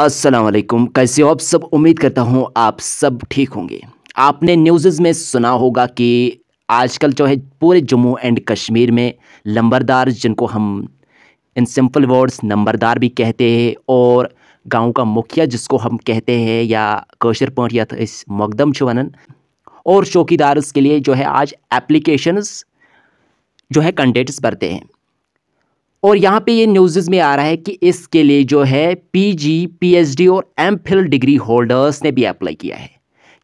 असलम कैसे हो आप सब उम्मीद करता हूँ आप सब ठीक होंगे आपने न्यूज़ में सुना होगा कि आजकल जो है पूरे जम्मू एंड कश्मीर में लंबरदार जिनको हम इन सिंपल वर्ड्स नंबरदार भी कहते हैं और गांव का मुखिया जिसको हम कहते हैं या कोशर पॉइंट या तो इस मकदम छुवनन और चौकीदार के लिए जो है आज एप्लीकेशंस जो है कैंडिडेट्स भरते हैं और यहाँ पे ये न्यूज़ में आ रहा है कि इसके लिए जो है पीजी, पीएचडी और एमफिल डिग्री होल्डर्स ने भी अप्लाई किया है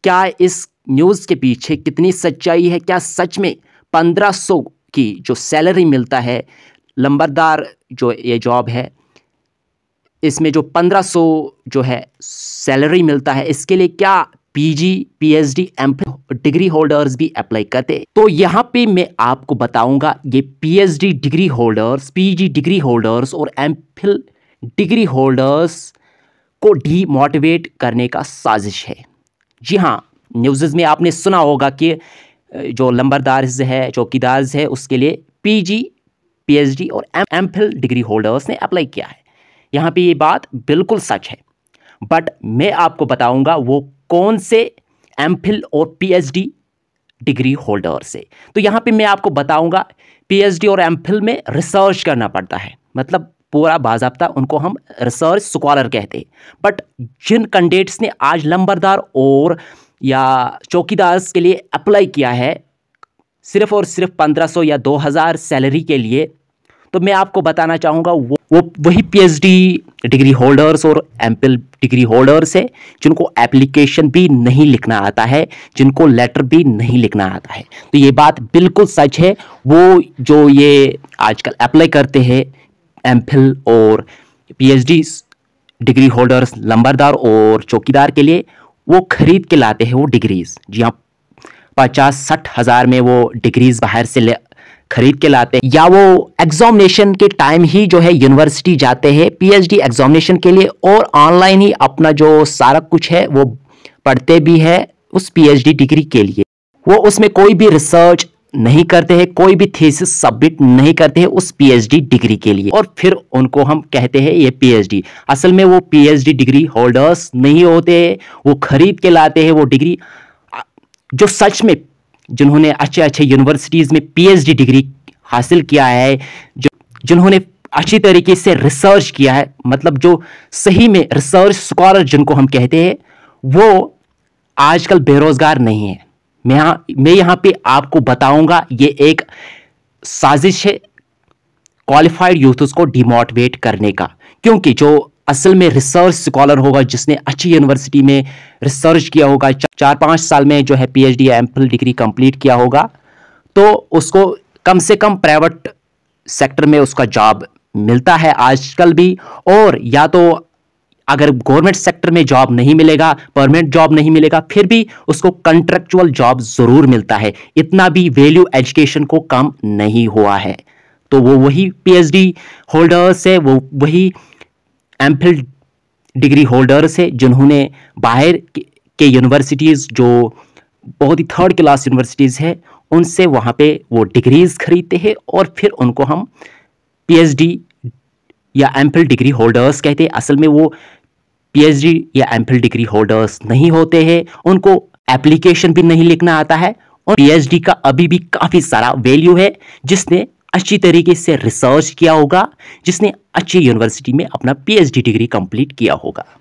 क्या इस न्यूज़ के पीछे कितनी सच्चाई है क्या सच में 1500 की जो सैलरी मिलता है लंबरदार जो ये जॉब है इसमें जो 1500 जो है सैलरी मिलता है इसके लिए क्या PG PhD M degree holders भी अप्लाई करते तो यहाँ पे मैं आपको बताऊंगा ये PhD degree holders PG degree holders और एम डिग्री होल्डर्स को डीमोटिवेट करने का साजिश है जी हाँ न्यूज़ में आपने सुना होगा कि जो लंबरदार है चौकीदार है उसके लिए पीजी पीएचडी और एम फिल डिग्री होल्डर्स ने अप्लाई किया है यहाँ पे ये बात बिल्कुल सच है बट मैं आपको बताऊंगा वो कौन से एम और पी डिग्री होल्डर से तो यहाँ पे मैं आपको बताऊँगा पीएचडी और एम में रिसर्च करना पड़ता है मतलब पूरा बाजाबता उनको हम रिसर्च स्कॉलर कहते हैं बट जिन कैंडिडेट्स ने आज लंबरदार और या चौकीदार के लिए अप्लाई किया है सिर्फ और सिर्फ 1500 या 2000 सैलरी के लिए तो मैं आपको बताना चाहूँगा वो वो वही पीएचडी डिग्री होल्डर्स और एम्पल डिग्री होल्डर्स है जिनको एप्लीकेशन भी नहीं लिखना आता है जिनको लेटर भी नहीं लिखना आता है तो ये बात बिल्कुल सच है वो जो ये आजकल अप्लाई करते हैं एम और पीएचडी डिग्री होल्डर्स लंबरदार और चौकीदार के लिए वो खरीद के लाते हैं वो डिग्रीज़ जी हाँ पचास साठ हज़ार में वो डिग्रीज़ बाहर से ले खरीद के लाते हैं या वो एग्जामिनेशन के टाइम ही जो है यूनिवर्सिटी जाते हैं पीएचडी एग्जामिनेशन के लिए और ऑनलाइन ही अपना जो सारा कुछ है वो पढ़ते भी है उस पीएचडी डिग्री के लिए वो उसमें कोई भी रिसर्च नहीं करते हैं कोई भी थीसिस सबमिट नहीं करते हैं उस पीएचडी डिग्री के लिए और फिर उनको हम कहते हैं ये पीएचडी असल में वो पीएचडी डिग्री होल्डर्स नहीं होते वो खरीद के लाते हैं वो डिग्री जो सच में जिन्होंने अच्छे अच्छे यूनिवर्सिटीज़ में पीएचडी डिग्री हासिल किया है जो जिन्होंने अच्छी तरीके से रिसर्च किया है मतलब जो सही में रिसर्च स्कॉलर जिनको हम कहते हैं वो आजकल बेरोज़गार नहीं है मैं यहाँ मैं यहाँ पे आपको बताऊँगा ये एक साजिश है क्वालिफाइड यूथ्स को डिमोटिवेट करने का क्योंकि जो असल में रिसर्च स्कॉलर होगा जिसने अच्छी यूनिवर्सिटी में रिसर्च किया होगा चार पाँच साल में जो है पीएचडी या एम डिग्री कंप्लीट किया होगा तो उसको कम से कम प्राइवेट सेक्टर में उसका जॉब मिलता है आजकल भी और या तो अगर गवर्नमेंट सेक्टर में जॉब नहीं मिलेगा परमानेंट जॉब नहीं मिलेगा फिर भी उसको कंट्रेक्चुअल जॉब ज़रूर मिलता है इतना भी वैल्यू एजुकेशन को कम नहीं हुआ है तो वो वही पीएचडी होल्डर्स है वो वही एम डिग्री होल्डर्स है जिन्होंने बाहर के यूनिवर्सिटीज़ जो बहुत ही थर्ड क्लास यूनिवर्सिटीज़ है उनसे वहाँ पे वो डिग्रीज़ खरीदते हैं और फिर उनको हम पीएचडी या एम डिग्री होल्डर्स कहते हैं असल में वो पीएचडी या एम डिग्री होल्डर्स नहीं होते हैं उनको एप्लीकेशन भी नहीं लिखना आता है और पीएचडी का अभी भी काफ़ी सारा वैल्यू है जिसने अच्छी तरीके से रिसर्च किया होगा जिसने अच्छी यूनिवर्सिटी में अपना पीएचडी डिग्री कंप्लीट किया होगा